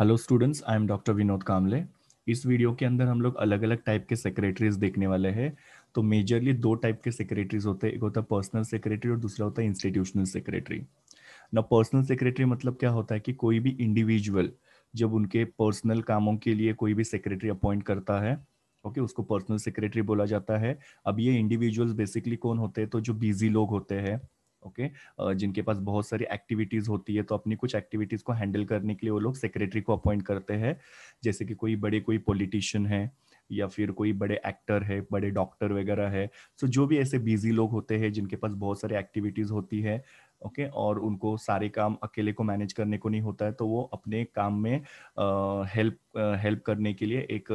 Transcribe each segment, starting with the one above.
Hello students I am doctor Vinod Kamle इस video के अंदर हम लोग अलग अलग टाइप के सेक्रेटरीज देखने वाले हैं तो मेजरली दो टाइप के सेक्रेटरीज होते हैं एक होता है पर्सनल सेक्रेटरी और दूसरा होता है इंस्टीट्यूशनल सेक्रेटरी ना पर्सनल सेक्रेटरी मतलब क्या होता है कि कोई भी इंडिविजुअल जब उनके पर्सनल कामों के लिए कोई भी सेक्रेटरी अपॉइंट करता है ओके okay, उसको पर्सनल सेक्रेटरी बोला जाता है अब ये इंडिविजुअल्स बेसिकली कौन होते हैं तो जो बिजी लोग होते हैं ओके okay? जिनके पास बहुत सारी एक्टिविटीज होती है तो अपनी कुछ एक्टिविटीज को हैंडल करने के लिए वो लोग सेक्रेटरी को अपॉइंट करते हैं जैसे कि कोई बड़े कोई पॉलिटिशियन है या फिर कोई बड़े एक्टर है बड़े डॉक्टर वगैरह है सो तो so, जो भी ऐसे बिजी लोग होते हैं जिनके पास बहुत सारी एक्टिविटीज होती है ओके okay? और उनको सारे काम अकेले को मैनेज करने को नहीं होता है तो वो अपने काम में हेल्प हेल्प करने के लिए एक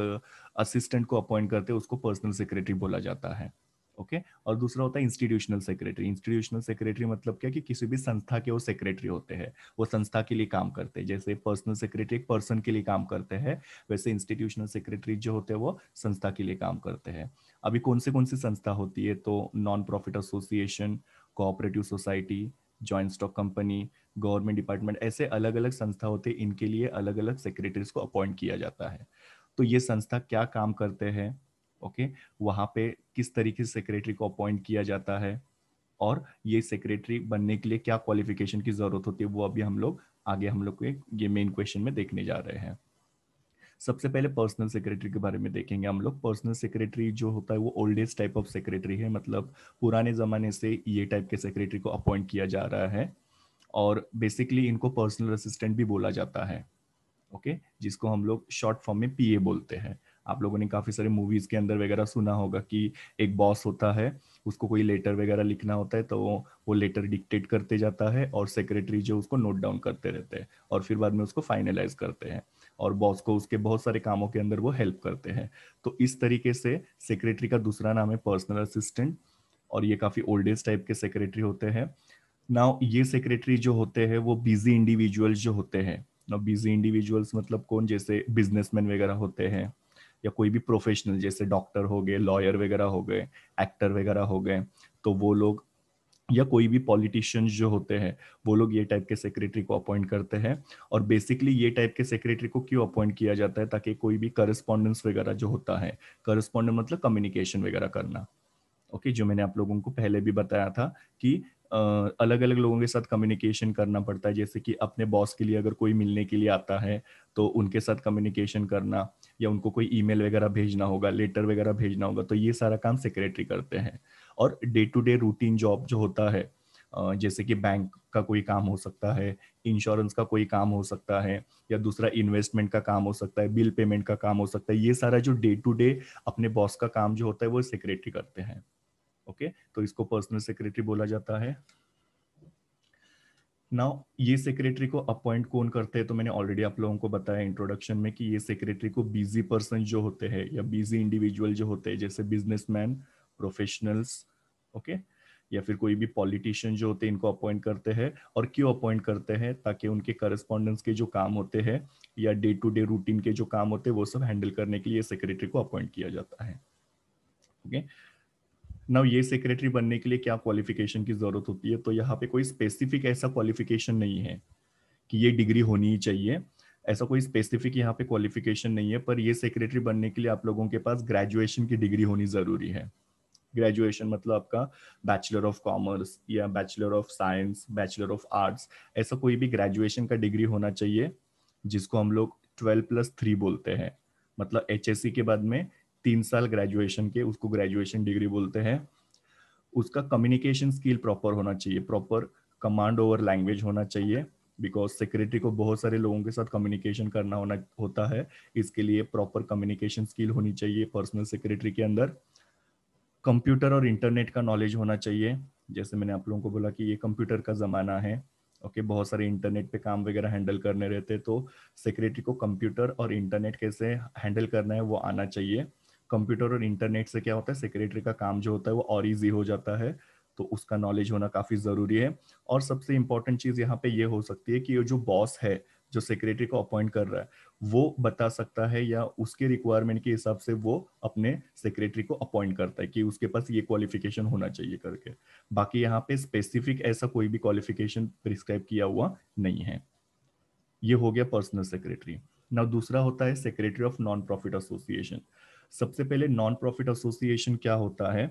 असिस्टेंट को अपॉइंट करते हैं उसको पर्सनल सेक्रेटरी बोला जाता है ओके okay? और दूसरा होता है इंस्टीट्यूशनल सेक्रेटरी इंस्टीट्यूशनल सेक्रेटरी मतलब क्या कि किसी भी संस्था के वो सेक्रेटरी होते हैं वो संस्था के लिए काम करते हैं जैसे पर्सनल सेक्रेटरी एक पर्सन के लिए काम करते हैं वैसे इंस्टीट्यूशनल सेक्रेटरी जो होते हैं वो संस्था के लिए काम करते हैं अभी कौन से कौन सी संस्था होती है तो non profit association cooperative society joint stock company government department ऐसे अलग अलग संस्था होते हैं इनके लिए अलग अलग सेक्रेटरीज को अपॉइंट किया जाता है तो ये संस्था क्या काम करते हैं ओके वहां पे किस तरीके से सेक्रेटरी को अपॉइंट किया जाता है और ये सेक्रेटरी बनने के लिए क्या क्वालिफिकेशन की जरूरत होती है वो अभी हम लोग आगे हम लोग ये मेन क्वेश्चन में देखने जा रहे हैं सबसे पहले पर्सनल सेक्रेटरी के बारे में देखेंगे हम लोग पर्सनल सेक्रेटरी जो होता है वो ओल्डेस्ट टाइप ऑफ सेक्रेटरी है मतलब पुराने ज़माने से ये टाइप के सेक्रेटरी को अपॉइंट किया जा रहा है और बेसिकली इनको पर्सनल असिस्टेंट भी बोला जाता है ओके जिसको हम लोग शॉर्ट फॉर्म में पीए बोलते हैं आप लोगों ने काफी सारे मूवीज के अंदर वगैरह सुना होगा कि एक बॉस होता है उसको कोई लेटर वगैरह लिखना होता है तो वो लेटर डिक्टेट करते जाता है और सेक्रेटरी जो उसको नोट डाउन करते रहते हैं और फिर बाद में उसको फाइनलाइज करते हैं और बॉस को उसके बहुत सारे कामों के अंदर वो हेल्प करते हैं तो इस तरीके से सेक्रेटरी का दूसरा नाम है पर्सनल असिस्टेंट और ये काफी ओल्डेस्ट टाइप के सेक्रेटरी होते हैं नाउ ये सेक्रेटरी जो होते हैं वो बिजी इंडिविजुअल्स जो होते हैं ना बिजी इंडिविजुअल्स मतलब कौन जैसे बिजनेसमैन वगैरह होते हैं या कोई भी प्रोफेशनल जैसे डॉक्टर हो गए लॉयर वगैरह हो गए एक्टर वगैरह हो गए तो वो लोग या कोई भी पॉलिटिशियंस जो होते हैं वो लोग ये टाइप के सेक्रेटरी को अपॉइंट करते हैं और बेसिकली ये टाइप के सेक्रेटरी को क्यों अपॉइंट किया जाता है ताकि कोई भी करस्पॉन्डेंस वगैरह जो होता है करस्पॉन्डेंस मतलब कम्युनिकेशन वगैरह करना ओके okay, जो मैंने आप लोगों को पहले भी बताया था कि अलग अलग लोगों के साथ कम्युनिकेशन करना पड़ता है जैसे कि अपने बॉस के लिए अगर कोई मिलने के लिए आता है तो उनके साथ कम्युनिकेशन करना या उनको कोई ईमेल वगैरह भेजना होगा लेटर वगैरह भेजना होगा तो ये सारा काम सेक्रेटरी करते हैं और day to day routine job जो होता है जैसे कि बैंक का कोई काम हो सकता है इंश्योरेंस का कोई काम हो सकता है या दूसरा इन्वेस्टमेंट का काम हो सकता है बिल पेमेंट का काम हो सकता है ये सारा जो डे टू डे अपने बॉस का काम जो होता है वो सेक्रेटरी करते हैं ओके तो इसको पर्सनल सेक्रेटरी बोला जाता है नाउ ये सेक्रेटरी को अपॉइंट कौन करते हैं तो मैंने ऑलरेडी आप लोगों को बताया इंट्रोडक्शन में कि ये सेक्रेटरी को बिजी पर्सन जो होते हैं या बिजी इंडिविजुअल जो होते हैं जैसे बिजनेसमैन प्रोफेशनल्स ओके या फिर कोई भी पॉलिटिशियन जो होते हैं इनको अपॉइंट करते हैं और क्यों अपॉइंट करते हैं ताकि उनके करस्पॉन्डेंस के जो काम होते हैं या डे टू डे रूटीन के जो काम होते हैं वो सब हैंडल करने के लिए सेक्रेटरी को अपॉइंट किया जाता है ओके okay? ना ये सेक्रेटरी बनने के लिए क्या क्वालिफिकेशन की जरूरत होती है तो यहाँ पे कोई स्पेसिफिक ऐसा क्वालिफिकेशन नहीं है कि ये डिग्री होनी ही चाहिए ऐसा कोई स्पेसिफिक यहाँ पे क्वालिफिकेशन नहीं है पर ये सेक्रेटरी बनने के लिए आप लोगों के पास ग्रेजुएशन की डिग्री होनी जरूरी है ग्रेजुएशन मतलब आपका बैचलर ऑफ कॉमर्स या bachelor of science bachelor of arts ऐसा कोई भी ग्रेजुएशन का डिग्री होना चाहिए जिसको हम लोग ट्वेल्व प्लस थ्री बोलते हैं मतलब एच के बाद में तीन साल ग्रेजुएशन के उसको ग्रेजुएशन डिग्री बोलते हैं उसका कम्युनिकेशन स्किल प्रॉपर होना चाहिए प्रॉपर कमांड ओवर लैंग्वेज होना चाहिए बिकॉज सेक्रेटरी को बहुत सारे लोगों के साथ कम्युनिकेशन करना होना होता है इसके लिए प्रॉपर कम्युनिकेशन स्किल होनी चाहिए पर्सनल सेक्रेटरी के अंदर कंप्यूटर और इंटरनेट का नॉलेज होना चाहिए जैसे मैंने आप लोगों को बोला कि ये कंप्यूटर का ज़माना है ओके okay, बहुत सारे इंटरनेट पे काम वगैरह हैंडल करने रहते तो सेक्रेटरी को कंप्यूटर और इंटरनेट कैसे हैंडल करना है वो आना चाहिए कंप्यूटर और इंटरनेट से क्या होता है सेक्रेटरी का काम जो होता है वो और ईजी हो जाता है तो उसका नॉलेज होना काफी जरूरी है और सबसे इंपॉर्टेंट चीज यहाँ पे ये हो सकती है कि ये जो बॉस है जो सेक्रेटरी को अपॉइंट कर रहा है वो बता सकता है या उसके रिक्वायरमेंट के हिसाब से वो अपने सेक्रेटरी को अपॉइंट करता है कि उसके पास ये क्वालिफिकेशन होना चाहिए करके बाकी यहाँ पे स्पेसिफिक ऐसा कोई भी क्वालिफिकेशन प्रिस्क्राइब किया हुआ नहीं है ये हो गया पर्सनल सेक्रेटरी ना दूसरा होता है secretary of non profit association सबसे पहले नॉन प्रॉफिट एसोसिएशन क्या होता है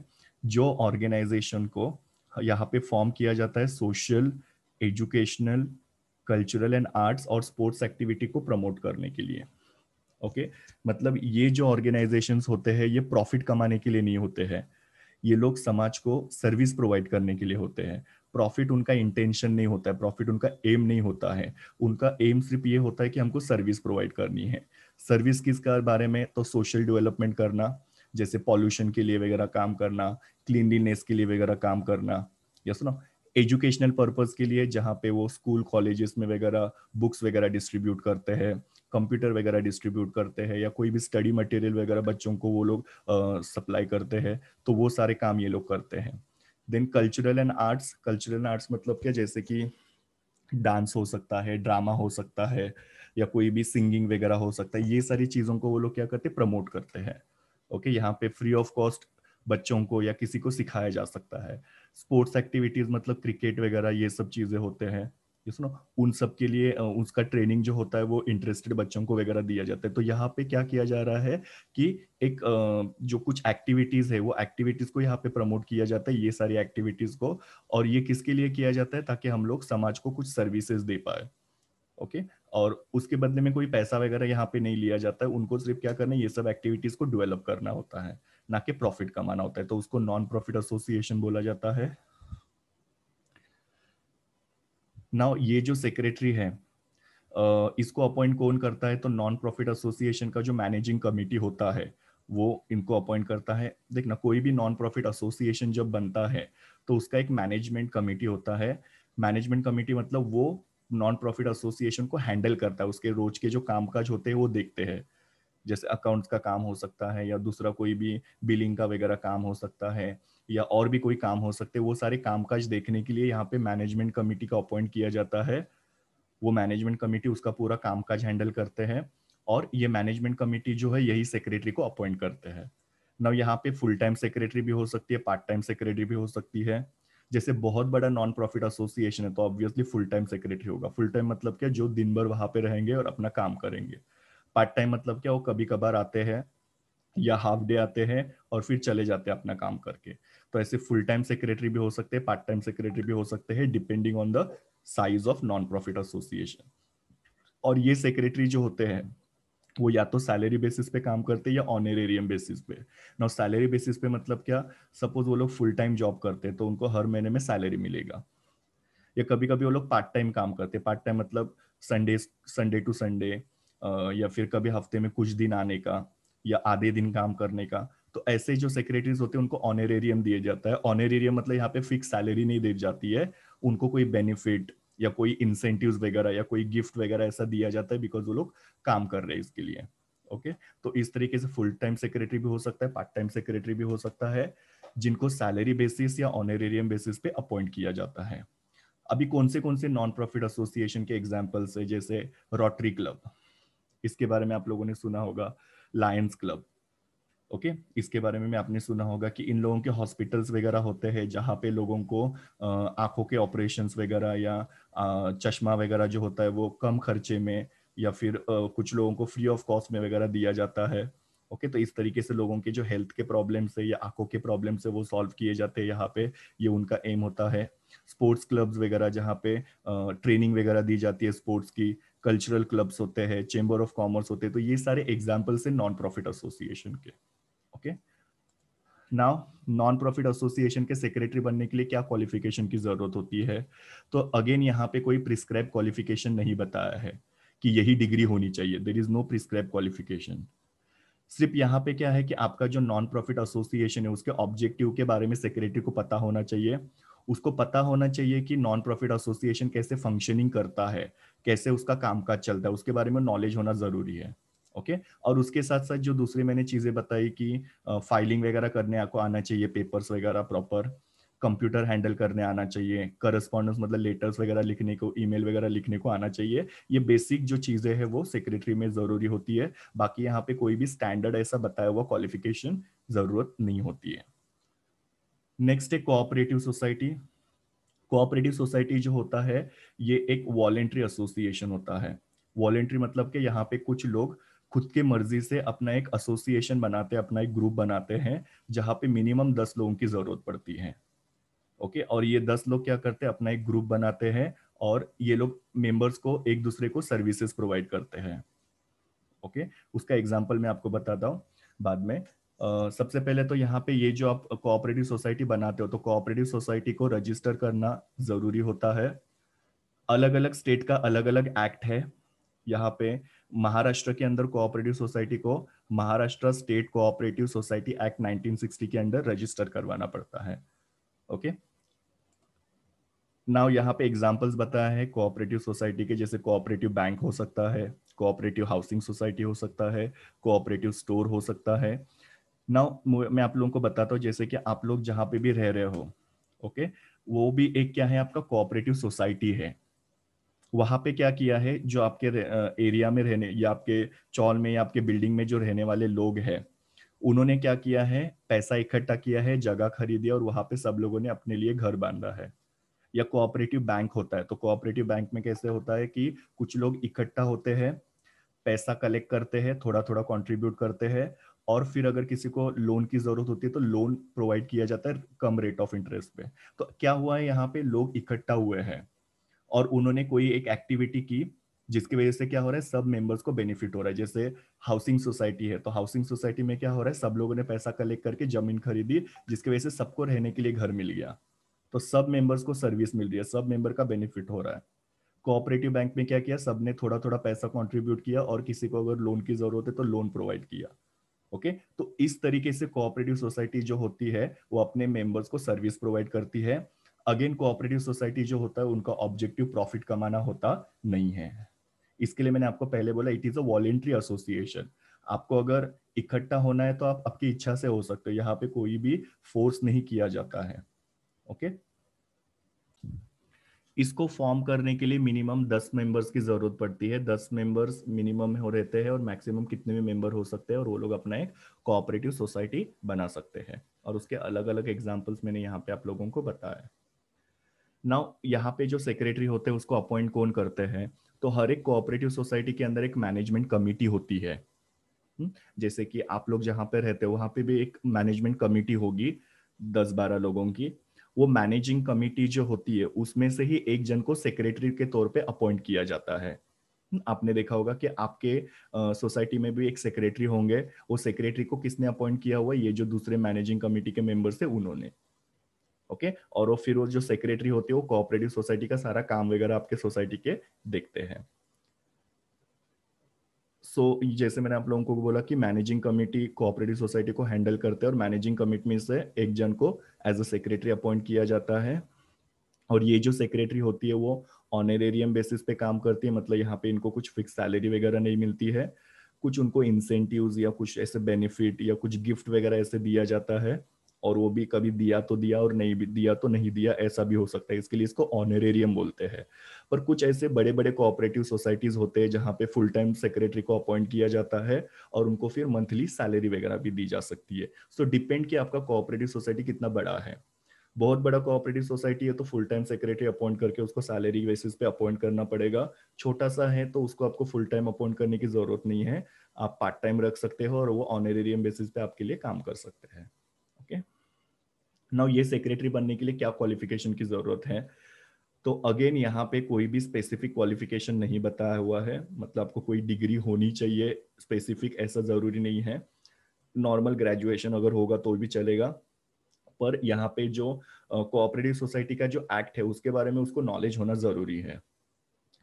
जो ऑर्गेनाइजेशन को यहाँ पे फॉर्म किया जाता है social educational cultural and arts और स्पोर्ट्स एक्टिविटी को प्रमोट करने के लिए ओके okay? मतलब ये जो ऑर्गेनाइजेशन होते हैं ये प्रॉफिट कमाने के लिए नहीं होते हैं ये लोग समाज को सर्विस प्रोवाइड करने के लिए होते हैं प्रॉफिट उनका इंटेंशन नहीं होता है प्रॉफिट उनका एम नहीं होता है उनका एम सिर्फ ये होता है कि हमको सर्विस प्रोवाइड करनी है सर्विस किसका बारे में तो सोशल डेवलपमेंट करना जैसे पॉल्यूशन के लिए वगैरह काम करना क्लीनलीनेस के लिए वगैरह काम करना या सुनो एजुकेशनल पर्पज के लिए जहाँ पे वो स्कूल कॉलेजेस में वगैरह बुक्स वगैरह डिस्ट्रीब्यूट करते हैं कंप्यूटर वगैरह डिस्ट्रीब्यूट करते हैं या कोई भी स्टडी मटेरियल वगैरह बच्चों को वो लोग सप्लाई करते हैं तो वो सारे काम ये लोग करते हैं then cultural and arts cultural arts मतलब क्या जैसे कि डांस हो सकता है ड्रामा हो सकता है या कोई भी सिंगिंग वगैरह हो सकता है ये सारी चीज़ों को वो लोग क्या करते हैं प्रमोट करते हैं ओके okay, यहाँ पे फ्री ऑफ कॉस्ट बच्चों को या किसी को सिखाया जा सकता है स्पोर्ट्स एक्टिविटीज मतलब क्रिकेट वगैरह ये सब चीज़ें होते हैं यू नो उन सब के लिए उसका ट्रेनिंग जो होता है वो इंटरेस्टेड बच्चों को वगैरह दिया जाता है तो यहाँ पे क्या किया जा रहा है कि एक जो कुछ एक्टिविटीज है वो एक्टिविटीज को यहाँ पे प्रमोट किया जाता है ये सारी एक्टिविटीज को और ये किसके लिए किया जाता है ताकि हम लोग समाज को कुछ सर्विसेज दे पाए ओके okay? और उसके बदले में कोई पैसा वगैरह यहाँ पे नहीं लिया जाता है उनको सिर्फ क्या करना है ये सब एक्टिविटीज को डेवलप करना होता है ना कि प्रॉफिट कमाना होता है तो उसको नॉन प्रॉफिट एसोसिएशन बोला जाता है नाउ ये जो सेक्रेटरी है इसको अपॉइंट कौन करता है तो नॉन प्रॉफिट एसोसिएशन का जो मैनेजिंग कमेटी होता है वो इनको अपॉइंट करता है देखना कोई भी नॉन प्रॉफिट एसोसिएशन जब बनता है तो उसका एक मैनेजमेंट कमेटी होता है मैनेजमेंट कमेटी मतलब वो नॉन प्रॉफिट एसोसिएशन को हैंडल करता है उसके रोज के जो कामकाज होते हैं वो देखते हैं जैसे अकाउंट्स का काम हो सकता है या दूसरा कोई भी बिलिंग का वगैरह काम हो सकता है या और भी कोई काम हो सकते हैं वो सारे कामकाज देखने के लिए यहाँ पे मैनेजमेंट कमेटी का अपॉइंट किया जाता है वो मैनेजमेंट कमेटी उसका पूरा कामकाज हैंडल करते हैं और ये मैनेजमेंट कमेटी जो है यही सेक्रेटरी को अपॉइंट करते हैं ना यहाँ पे फुल टाइम सेक्रेटरी भी हो सकती है पार्ट टाइम सेक्रेटरी भी हो सकती है जैसे बहुत बड़ा नॉन प्रॉफिट एसोसिएशन है तो ऑब्वियसली फुल टाइम सेक्रेटरी होगा फुल टाइम मतलब क्या जो दिन भर वहां पे रहेंगे और अपना काम करेंगे पार्ट टाइम मतलब क्या वो कभी कभार आते हैं या हाफ डे आते हैं और फिर चले जाते हैं अपना काम करके तो ऐसे फुल टाइम सेक्रेटरी भी हो सकते हैं पार्ट टाइम सेक्रेटरी भी हो सकते हैं depending on the size of non profit association और ये सेक्रेटरी जो होते हैं वो या तो सैलरी बेसिस पे काम करते हैं या ऑनरेरियम बेसिस पे ना सैलरी बेसिस पे मतलब क्या सपोज वो लोग फुल टाइम जॉब करते हैं तो उनको हर महीने में सैलरी मिलेगा या कभी कभी वो लोग पार्ट टाइम काम करते हैं पार्ट टाइम मतलब संडे संडे टू संडे या फिर कभी हफ्ते में कुछ दिन आने का या आधे दिन काम करने का तो ऐसे जो सेक्रेटरीज होते हैं उनको ऑनरेरियम दिया जाता है ऑनरेरियम मतलब यहाँ पे फिक्स सैलरी नहीं दी जाती है उनको कोई बेनिफिट या कोई इंसेंटिव वगैरह या कोई गिफ्ट वगैरह ऐसा दिया जाता है बिकॉज वो लोग काम कर रहे हैं इसके लिए ओके तो इस तरीके से फुल टाइम सेक्रेटरी भी हो सकता है पार्ट टाइम सेक्रेटरी भी हो सकता है जिनको सैलरी बेसिस या ऑनरेरियम बेसिस पे अपॉइंट किया जाता है अभी कौन से कौन से नॉन प्रॉफिट एसोसिएशन के एग्जाम्पल्स है जैसे रोटरी क्लब इसके बारे में आप लोगों ने सुना होगा लायंस क्लब ओके okay? इसके बारे में मैं आपने सुना होगा कि इन लोगों के हॉस्पिटल्स वगैरह होते हैं जहाँ पे लोगों को आंखों के ऑपरेशंस वगैरह या चश्मा वगैरह जो होता है वो कम खर्चे में या फिर कुछ लोगों को फ्री ऑफ कॉस्ट में वगैरह दिया जाता है ओके तो इस तरीके से लोगों के जो हेल्थ के प्रॉब्लम है या आंखों के प्रॉब्लम है वो सॉल्व किए जाते हैं यहाँ पे ये उनका एम होता है स्पोर्ट्स क्लब्स वगैरह जहाँ पे ट्रेनिंग वगैरह दी जाती है स्पोर्ट्स की कल्चरल क्लब्स होते हैं चेंबर ऑफ कॉमर्स होते हैं तो ये सारे एग्जाम्पल्स हैं नॉन प्रॉफिट एसोसिएशन के okay now non profit association के सेक्रेटरी बनने के लिए क्या क्वालिफिकेशन की जरूरत होती है तो अगेन यहाँ पे कोई प्रिस्क्राइब क्वालिफिकेशन नहीं बताया है कि यही डिग्री होनी चाहिए there is no prescribe qualification सिर्फ यहाँ पे क्या है कि आपका जो नॉन प्रॉफिट एसोसिएशन है उसके ऑब्जेक्टिव के बारे में सेक्रेटरी को पता होना चाहिए उसको पता होना चाहिए कि नॉन प्रॉफिट एसोसिएशन कैसे फंक्शनिंग करता है कैसे उसका कामकाज चलता है उसके बारे में नॉलेज होना जरूरी है ओके okay? और उसके साथ साथ जो दूसरी मैंने चीजें बताई कि फाइलिंग वगैरह करने आपको आना चाहिए पेपर्स वगैरह प्रॉपर कंप्यूटर हैंडल करने आना चाहिए करस्पॉन्डेंस मतलब लेटर्स वगैरह लिखने को ईमेल वगैरह लिखने को आना चाहिए ये बेसिक जो चीजें हैं वो सेक्रेटरी में जरूरी होती है बाकी यहाँ पे कोई भी स्टैंडर्ड ऐसा बताया हुआ क्वालिफिकेशन जरूरत नहीं होती है नेक्स्ट है कोऑपरेटिव सोसाइटी कोऑपरेटिव सोसाइटी जो होता है ये एक वॉलेंट्री एसोसिएशन होता है वॉलेंट्री मतलब कि यहाँ पे कुछ लोग खुद के मर्जी से अपना एक एसोसिएशन बनाते हैं अपना एक ग्रुप बनाते हैं जहाँ पे मिनिमम दस लोगों की जरूरत पड़ती है ओके और ये दस लोग क्या करते हैं अपना एक ग्रुप बनाते हैं और ये लोग मेंबर्स को एक दूसरे को सर्विसेज प्रोवाइड करते हैं ओके उसका एग्जाम्पल मैं आपको बताता हूँ बाद में Uh, सबसे पहले तो यहाँ पे ये जो आप कोऑपरेटिव सोसाइटी बनाते हो तो कोऑपरेटिव सोसाइटी को रजिस्टर करना जरूरी होता है अलग अलग स्टेट का अलग अलग एक्ट है यहाँ पे महाराष्ट्र के अंदर कोऑपरेटिव सोसाइटी को Maharashtra state cooperative society act 1960 के अंदर रजिस्टर करवाना पड़ता है ओके नाउ यहाँ पे एग्जाम्पल्स बताया है कोऑपरेटिव सोसाइटी के जैसे कोऑपरेटिव बैंक हो सकता है कोऑपरेटिव हाउसिंग सोसाइटी हो सकता है कोऑपरेटिव स्टोर हो सकता है नाउ मैं आप लोगों को बताता हूँ जैसे कि आप लोग जहाँ पे भी रह रहे हो ओके okay? वो भी एक क्या है आपका कोऑपरेटिव सोसाइटी है वहाँ पे क्या किया है जो आपके एरिया में रहने या आपके चौल में या आपके बिल्डिंग में जो रहने वाले लोग हैं उन्होंने क्या किया है पैसा इकट्ठा किया है जगह खरीदी और वहां पे सब लोगों ने अपने लिए घर बांधा है या कोऑपरेटिव बैंक होता है तो कोऑपरेटिव बैंक में कैसे होता है कि कुछ लोग इकट्ठा होते हैं पैसा कलेक्ट करते हैं थोड़ा थोड़ा कॉन्ट्रीब्यूट करते हैं और फिर अगर किसी को लोन की जरूरत होती है तो लोन प्रोवाइड किया जाता है कम रेट ऑफ इंटरेस्ट पे तो क्या हुआ है यहाँ पे लोग इकट्ठा हुए हैं और उन्होंने कोई एक एक्टिविटी की जिसकी वजह से क्या हो रहा है सब मेंबर्स को बेनिफिट हो रहा है जैसे हाउसिंग सोसाइटी है तो हाउसिंग सोसाइटी में क्या हो रहा है सब लोगों ने पैसा कलेक्ट करके जमीन खरीदी जिसकी वजह से सबको रहने के लिए घर मिल गया तो सब मेंबर्स को सर्विस मिल रही है सब मेंबर का बेनिफिट हो रहा है कोऑपरेटिव बैंक में क्या किया सबने थोड़ा थोड़ा पैसा कॉन्ट्रीब्यूट किया और किसी को अगर लोन की जरूरत है तो लोन प्रोवाइड किया ओके okay? तो इस तरीके से कोऑपरेटिव सोसाइटी जो होती है वो अपने मेंबर्स को सर्विस प्रोवाइड करती है अगेन कोऑपरेटिव सोसाइटी जो होता है उनका ऑब्जेक्टिव प्रॉफिट कमाना होता नहीं है इसके लिए मैंने आपको पहले बोला it is a voluntary association आपको अगर इकट्ठा होना है तो आप आपकी इच्छा से हो सकते हो यहाँ पे कोई भी फोर्स नहीं किया जाता है ओके okay? इसको फॉर्म करने के लिए मिनिमम दस मेंबर्स की जरूरत पड़ती है दस मेंबर्स मिनिमम हो रहते हैं और मैक्सिमम कितने भी मेंबर हो सकते हैं और वो लोग अपना एक कोऑपरेटिव सोसाइटी बना सकते हैं और उसके अलग अलग एग्जाम्पल्स मैंने यहाँ पे आप लोगों को बताया नाउ यहाँ पे जो सेक्रेटरी होते हैं उसको अपॉइंट कौन करते हैं तो हर एक कोऑपरेटिव सोसाइटी के अंदर एक मैनेजमेंट कमेटी होती है हम्म, जैसे कि आप लोग जहाँ पे रहते हो वहाँ पे भी एक मैनेजमेंट कमिटी होगी दस बारह लोगों की वो मैनेजिंग कमिटी जो होती है उसमें से ही एक जन को सेक्रेटरी के तौर पे अपॉइंट किया जाता है हम्म, आपने देखा होगा कि आपके सोसाइटी में भी एक सेक्रेटरी होंगे वो सेक्रेटरी को किसने अपॉइंट किया हुआ ये जो दूसरे मैनेजिंग कमेटी के मेंबर्स थे उन्होंने ओके और वो फिर वो जो सेक्रेटरी होती है वो कोऑपरेटिव सोसाइटी का सारा काम वगैरह आपके सोसाइटी के देखते हैं सो so, जैसे मैंने आप लोगों को बोला कि मैनेजिंग कमेटी कोऑपरेटिव सोसाइटी को हैंडल करते हैं और मैनेजिंग कमिटी में से एक जन को एज अ सेक्रेटरी अपॉइंट किया जाता है और ये जो सेक्रेटरी होती है वो ऑनरेरियम बेसिस पे काम करती है मतलब यहाँ पे इनको कुछ फिक्स सैलरी वगैरह नहीं मिलती है कुछ उनको इंसेंटिव या कुछ ऐसे बेनिफिट या कुछ गिफ्ट वगैरह ऐसे दिया जाता है और वो भी कभी दिया तो दिया और नहीं भी दिया तो नहीं दिया ऐसा भी हो सकता है इसके लिए इसको ऑनरेरियम बोलते हैं पर कुछ ऐसे बड़े बड़े कोऑपरेटिव सोसाइटीज होते हैं जहाँ पे फुल टाइम सेक्रेटरी को अपॉइंट किया जाता है और उनको फिर मंथली सैलरी वगैरह भी दी जा सकती है सो so, डिपेंड कि आपका कोऑपरेटिव सोसाइटी कितना बड़ा है बहुत बड़ा कोऑपरेटिव सोसाइटी है तो फुल टाइम सेक्रेटरी अपॉइंट करके उसको सैलरी बेसिस पे अपॉइंट करना पड़ेगा छोटा सा है तो उसको आपको फुल टाइम अपॉइंट करने की जरूरत नहीं है आप पार्ट टाइम रख सकते हो और वो ऑनरेरियम बेसिस पे आपके लिए काम कर सकते हैं नाउ ये सेक्रेटरी बनने के लिए क्या क्वालिफिकेशन की जरूरत है तो अगेन यहाँ पे कोई भी स्पेसिफिक क्वालिफिकेशन नहीं बताया हुआ है मतलब आपको कोई डिग्री होनी चाहिए स्पेसिफिक ऐसा जरूरी नहीं है नॉर्मल ग्रेजुएशन अगर होगा तो भी चलेगा पर यहाँ पे जो कोऑपरेटिव uh, सोसाइटी का जो एक्ट है उसके बारे में उसको नॉलेज होना जरूरी है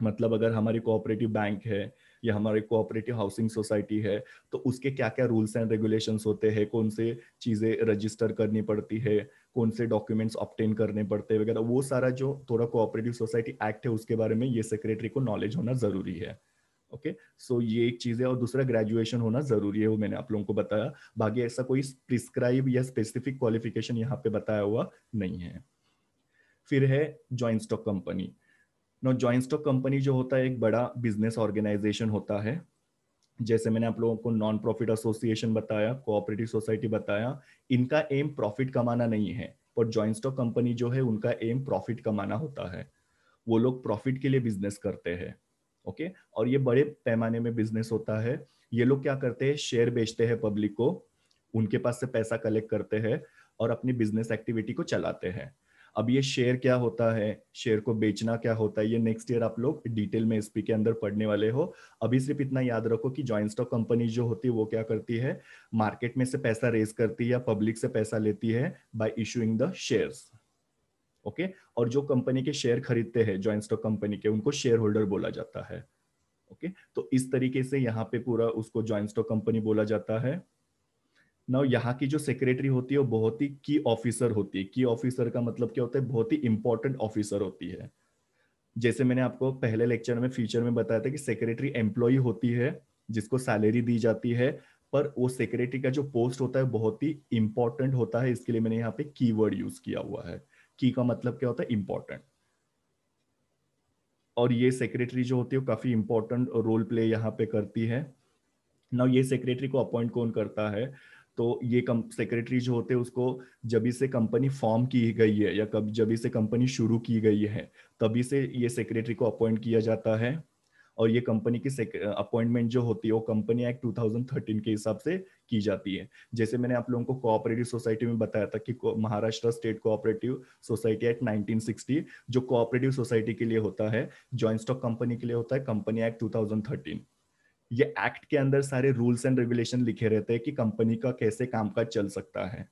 मतलब अगर हमारी कोऑपरेटिव बैंक है या हमारे कोऑपरेटिव हाउसिंग सोसाइटी है तो उसके क्या क्या रूल्स एंड रेगुलेशंस होते हैं कौन से चीज़ें रजिस्टर करनी पड़ती है कौन से डॉक्यूमेंट्स ऑप्टेन करने पड़ते हैं वगैरह वो सारा जो थोड़ा कोऑपरेटिव सोसाइटी एक्ट है उसके बारे में ये सेक्रेटरी को नॉलेज होना जरूरी है ओके okay? सो so, ये एक चीज़ है और दूसरा ग्रेजुएशन होना जरूरी है वो मैंने आप लोगों को बताया बाकी ऐसा कोई प्रिस्क्राइब या स्पेसिफिक क्वालिफिकेशन यहाँ पे बताया हुआ नहीं है फिर है joint stock company no joint stock company जो होता है एक बड़ा बिजनेस ऑर्गेनाइजेशन होता है जैसे मैंने आप लोगों को नॉन प्रॉफिट एसोसिएशन बताया कोऑपरेटिव सोसाइटी बताया इनका एम प्रॉफिट कमाना नहीं है और ज्वाइंट स्टॉक कंपनी जो है उनका एम प्रॉफिट कमाना होता है वो लोग प्रॉफिट के लिए बिजनेस करते हैं ओके और ये बड़े पैमाने में बिजनेस होता है ये लोग क्या करते हैं शेयर बेचते हैं पब्लिक को उनके पास से पैसा कलेक्ट करते हैं और अपनी बिजनेस एक्टिविटी को चलाते हैं अब ये शेयर क्या होता है शेयर को बेचना क्या होता है ये नेक्स्ट ईयर आप लोग डिटेल में एसपी के अंदर पढ़ने वाले हो अभी सिर्फ इतना याद रखो कि ज्वाइंट स्टॉक कंपनी जो होती है वो क्या करती है मार्केट में से पैसा रेज करती है या पब्लिक से पैसा लेती है by issuing the shares okay और जो कंपनी के शेयर खरीदते हैं ज्वाइंट स्टॉक कंपनी के उनको शेयर होल्डर बोला जाता है ओके तो इस तरीके से यहाँ पे पूरा उसको ज्वाइंट स्टॉक कंपनी बोला जाता है ना यहाँ की जो सेक्रेटरी होती है वो बहुत ही की ऑफिसर होती है की ऑफिसर का मतलब क्या होता है बहुत ही इंपॉर्टेंट ऑफिसर होती है जैसे मैंने आपको पहले लेक्चर में फ्यूचर में बताया था कि सेक्रेटरी एम्प्लॉय होती है जिसको सैलरी दी जाती है पर वो सेक्रेटरी का जो पोस्ट होता है बहुत ही इंपॉर्टेंट होता है इसके लिए मैंने यहाँ पे की यूज किया हुआ है की का मतलब क्या होता है इंपॉर्टेंट और ये सेक्रेटरी जो होती है वो काफी इंपॉर्टेंट रोल प्ले यहाँ पे करती है ना ये सेक्रेटरी को अपॉइंट कौन करता है तो ये सेक्रेटरी जो होते हैं उसको जब से कंपनी फॉर्म की गई है या कब जब से कंपनी शुरू की गई है तभी से ये सेक्रेटरी को अपॉइंट किया जाता है और ये कंपनी की अपॉइंटमेंट जो होती है वो कंपनी एक्ट 2013 के हिसाब से की जाती है जैसे मैंने आप लोगों को कोऑपरेटिव सोसाइटी में बताया था कि Maharashtra state cooperative society act 1960 जो कोऑपरेटिव सोसाइटी के लिए होता है जॉइंट स्टॉक कंपनी के लिए होता है कंपनी एक्ट 2013 ये एक्ट के अंदर सारे रूल्स एंड रेगुलेशन लिखे रहते हैं कि कंपनी का कैसे कामकाज चल सकता है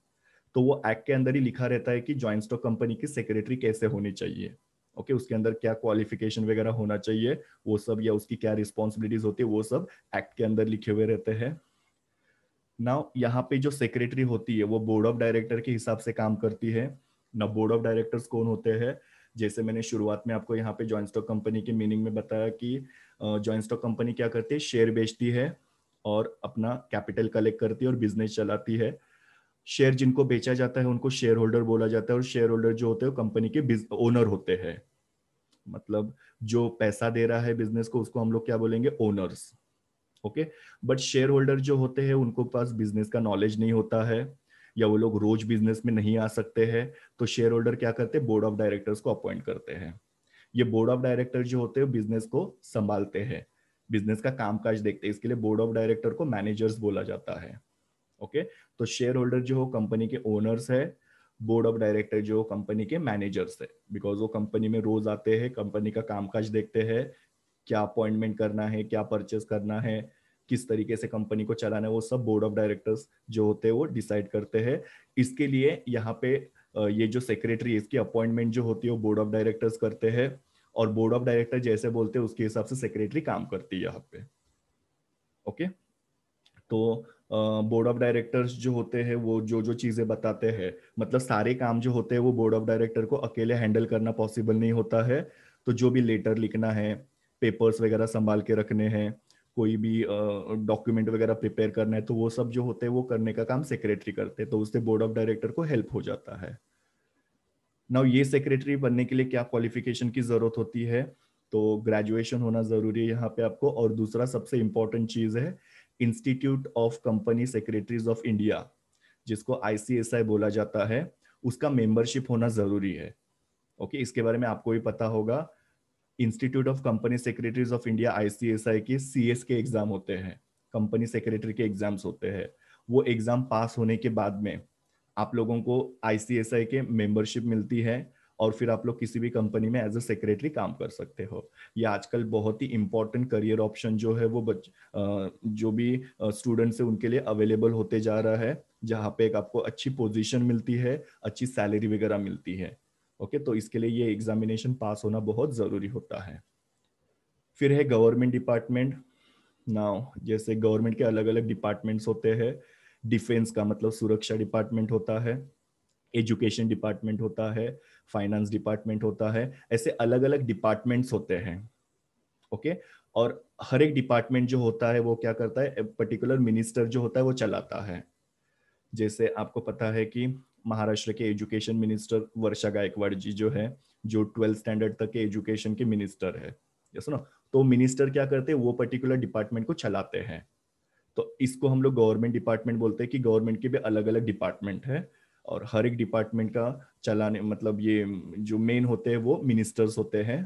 तो वो एक्ट के अंदर ही लिखा रहता है कि ज्वाइंट स्टॉक कंपनी की सेक्रेटरी कैसे होनी चाहिए ओके okay, उसके अंदर क्या क्वालिफिकेशन वगैरह होना चाहिए वो सब या उसकी क्या रिस्पॉन्सिबिलिटीज होती है वो सब एक्ट के अंदर लिखे हुए रहते हैं नाउ यहाँ पे जो सेक्रेटरी होती है वो बोर्ड ऑफ डायरेक्टर के हिसाब से काम करती है ना बोर्ड ऑफ डायरेक्टर्स कौन होते हैं जैसे मैंने शुरुआत में आपको यहाँ पे ज्वाइंट स्टॉक कंपनी के मीनिंग में बताया कि ज्वाइंट स्टॉक कंपनी क्या करती है शेयर बेचती है और अपना कैपिटल कलेक्ट करती है और बिजनेस चलाती है शेयर जिनको बेचा जाता है उनको शेयर होल्डर बोला जाता है और शेयर होल्डर जो होते हैं कंपनी के ओनर होते हैं मतलब जो पैसा दे रहा है बिजनेस को उसको हम लोग क्या बोलेंगे owners okay but shareholder जो होते हैं उनको पास बिजनेस का नॉलेज नहीं होता है या वो लोग रोज बिजनेस में नहीं आ सकते हैं तो शेयर होल्डर क्या करते हैं बोर्ड ऑफ डायरेक्टर्स को अपॉइंट करते हैं ये बोर्ड ऑफ डायरेक्टर जो होते हैं बिजनेस को संभालते हैं बिजनेस का कामकाज देखते हैं इसके लिए बोर्ड ऑफ डायरेक्टर को मैनेजर्स बोला जाता है ओके तो शेयर होल्डर जो हो कंपनी के ओनर्स है बोर्ड ऑफ डायरेक्टर जो कंपनी के मैनेजर्स है बिकॉज वो कंपनी में रोज आते हैं कंपनी का कामकाज देखते हैं क्या अपॉइंटमेंट करना है क्या परचेस करना है किस तरीके से कंपनी को चलाना है वो सब बोर्ड ऑफ डायरेक्टर्स जो होते हैं वो डिसाइड करते हैं इसके लिए यहाँ पे ये जो सेक्रेटरी इसकी अपॉइंटमेंट जो होती है वो बोर्ड ऑफ डायरेक्टर्स करते हैं और बोर्ड ऑफ डायरेक्टर जैसे बोलते हैं उसके हिसाब से सेक्रेटरी काम करती है यहाँ पे ओके तो बोर्ड ऑफ डायरेक्टर्स जो होते हैं वो जो जो चीजें बताते हैं मतलब सारे काम जो होते हैं वो बोर्ड ऑफ डायरेक्टर को अकेले हैंडल करना पॉसिबल नहीं होता है तो जो भी लेटर लिखना है पेपर्स वगैरह संभाल के रखने हैं कोई भी डॉक्यूमेंट वगैरह प्रिपेयर करना है तो वो सब जो होते हैं वो करने का काम सेक्रेटरी करते हैं तो उससे बोर्ड ऑफ डायरेक्टर को हेल्प हो जाता है नाउ ये सेक्रेटरी बनने के लिए क्या क्वालिफिकेशन की जरूरत होती है तो ग्रेजुएशन होना जरूरी है यहाँ पे आपको और दूसरा सबसे इंपॉर्टेंट चीज है institute of company secretaries of India जिसको आईसीएसआई बोला जाता है उसका मेंबरशिप होना जरूरी है ओके okay, इसके बारे में आपको भी पता होगा institute of company secretaries of India ICSI के सी के एग्जाम होते हैं कंपनी सेक्रेटरी के एग्जाम्स होते हैं वो एग्जाम पास होने के बाद में आप लोगों को आईसीएसआई के मेंबरशिप मिलती है और फिर आप लोग किसी भी कंपनी में एज अ सेक्रेटरी काम कर सकते हो ये आजकल बहुत ही इंपॉर्टेंट करियर ऑप्शन जो है वो बच जो भी स्टूडेंट्स है उनके लिए अवेलेबल होते जा रहा है जहाँ पे एक आपको अच्छी पोजीशन मिलती है अच्छी सैलरी वगैरह मिलती है ओके तो इसके लिए ये एग्जामिनेशन पास होना बहुत ज़रूरी होता है फिर है गवर्नमेंट डिपार्टमेंट नाउ जैसे गवर्नमेंट के अलग अलग डिपार्टमेंट्स होते हैं डिफेंस का मतलब सुरक्षा डिपार्टमेंट होता है एजुकेशन डिपार्टमेंट होता है फाइनेंस डिपार्टमेंट होता है ऐसे अलग अलग डिपार्टमेंट्स होते हैं ओके okay? और हर एक डिपार्टमेंट जो होता है वो क्या करता है पर्टिकुलर मिनिस्टर जो होता है वो चलाता है जैसे आपको पता है कि महाराष्ट्र के एजुकेशन मिनिस्टर वर्षा गायकवाड़ जी जो है जो ट्वेल्थ स्टैंडर्ड तक के एजुकेशन के मिनिस्टर है यस ना तो मिनिस्टर क्या करते हैं वो पर्टिकुलर डिपार्टमेंट को चलाते हैं तो इसको हम लोग गवर्नमेंट डिपार्टमेंट बोलते हैं कि गवर्नमेंट के भी अलग अलग डिपार्टमेंट है और हर एक डिपार्टमेंट का चलाने मतलब ये जो मेन होते हैं वो मिनिस्टर्स होते हैं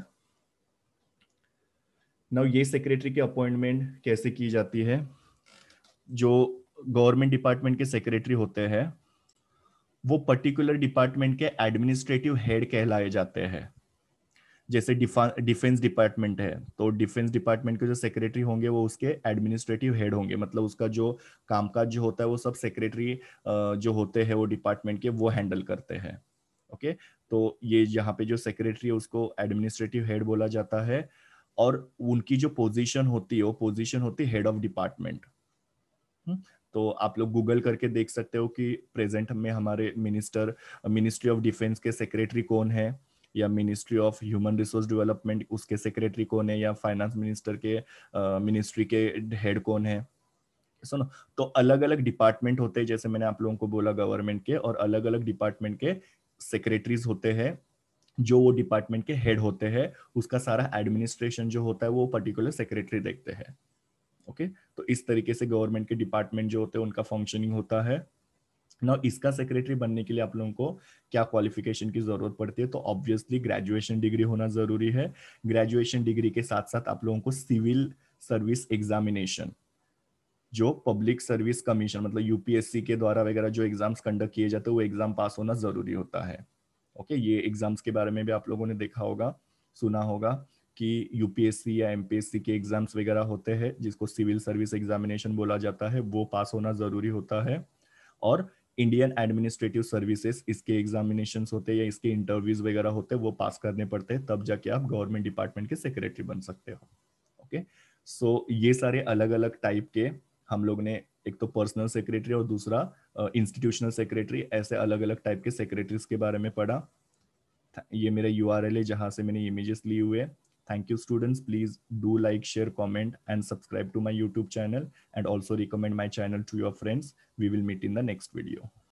नाउ ये सेक्रेटरी की अपॉइंटमेंट कैसे की जाती है जो गवर्नमेंट डिपार्टमेंट के सेक्रेटरी होते हैं वो पर्टिकुलर डिपार्टमेंट के एडमिनिस्ट्रेटिव हेड कहलाए जाते हैं जैसे डिफेंस डिपार्टमेंट है तो डिफेंस डिपार्टमेंट के जो सेक्रेटरी होंगे वो उसके एडमिनिस्ट्रेटिव हेड होंगे मतलब उसका जो कामकाज जो होता है वो सब सेक्रेटरी जो होते हैं वो डिपार्टमेंट के वो हैंडल करते हैं ओके तो ये यहाँ पे जो सेक्रेटरी है उसको एडमिनिस्ट्रेटिव हेड बोला जाता है और उनकी जो पोजीशन होती है वो पोजीशन होती है हेड ऑफ डिपार्टमेंट तो आप लोग गूगल करके देख सकते हो कि प्रेजेंट में हमारे मिनिस्टर मिनिस्ट्री ऑफ डिफेंस के सेक्रेटरी कौन है या ministry of human resource development उसके सेक्रेटरी कौन है या फाइनेंस मिनिस्टर के मिनिस्ट्री के हेड कौन है सुनो तो अलग अलग डिपार्टमेंट होते हैं जैसे मैंने आप लोगों को बोला गवर्नमेंट के और अलग अलग डिपार्टमेंट के सेक्रेटरीज होते हैं जो वो डिपार्टमेंट के हेड होते हैं उसका सारा एडमिनिस्ट्रेशन जो होता है वो पर्टिकुलर सेक्रेटरी देखते हैं ओके तो इस तरीके से गवर्नमेंट के डिपार्टमेंट जो होते हैं उनका फंक्शनिंग होता है ना इसका सेक्रेटरी बनने के लिए आप लोगों को क्या क्वालिफिकेशन की जरूरत पड़ती है तो ऑब्वियसली ग्रेजुएशन डिग्री होना जरूरी है ग्रेजुएशन डिग्री के साथ साथ आप लोगों को सिविल सर्विस एग्जामिनेशन जो पब्लिक सर्विस कमीशन मतलब यूपीएससी के द्वारा वगैरह जो एग्जाम्स कंडक्ट किए जाते हैं वो एग्जाम पास होना जरूरी होता है ओके ये एग्जाम्स के बारे में भी आप लोगों ने देखा होगा सुना होगा कि यूपीएससी या एमपीएससी के एग्जाम्स वगैरह होते हैं जिसको सिविल सर्विस एग्जामिनेशन बोला जाता है वो पास होना जरूरी होता है और इंडियन एडमिनिस्ट्रेटिव सर्विसेज इसके एग्जामिनेशन होते हैं या इसके इंटरव्यूज वगैरह होते हैं वो पास करने पड़ते हैं तब जाके आप गवर्नमेंट डिपार्टमेंट के सेक्रेटरी बन सकते हो ओके सो ये सारे अलग अलग टाइप के हम लोग ने एक तो पर्सनल सेक्रेटरी और दूसरा इंस्टीट्यूशनल uh, सेक्रेटरी ऐसे अलग अलग टाइप के सेक्रेटरीज के बारे में पढ़ा ये मेरा यू आर एल है जहाँ से मैंने इमेजेस लिए हुए हैं Thank you, students. Please do like, share, comment, and subscribe to my YouTube channel and also recommend my channel to your friends. We will meet in the next video.